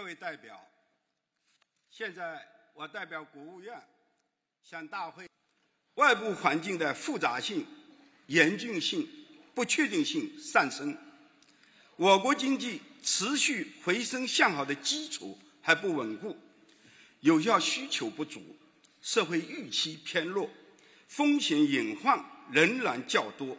各位代表，现在我代表国务院向大会：外部环境的复杂性、严峻性、不确定性上升，我国经济持续回升向好的基础还不稳固，有效需求不足，社会预期偏弱，风险隐患仍然较多，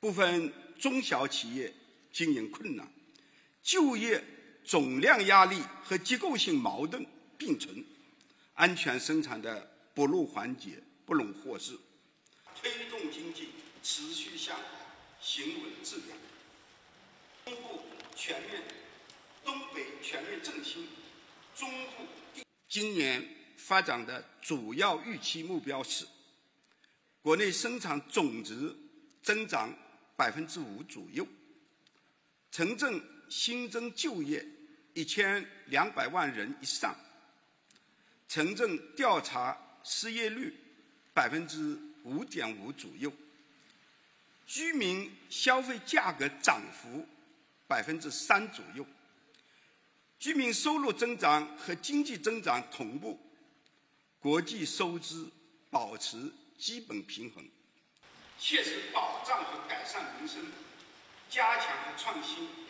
部分中小企业经营困难，就业。总量压力和结构性矛盾并存，安全生产的薄弱环节不容忽视。推动经济持续向好、行稳致远。东部全面、东北全面振兴，中部。今年发展的主要预期目标是，国内生产总值增长百分之五左右，城镇新增就业。一千两百万人以上，城镇调查失业率百分之五点五左右，居民消费价格涨幅百分之三左右，居民收入增长和经济增长同步，国际收支保持基本平衡，切实保障和改善民生，加强和创新。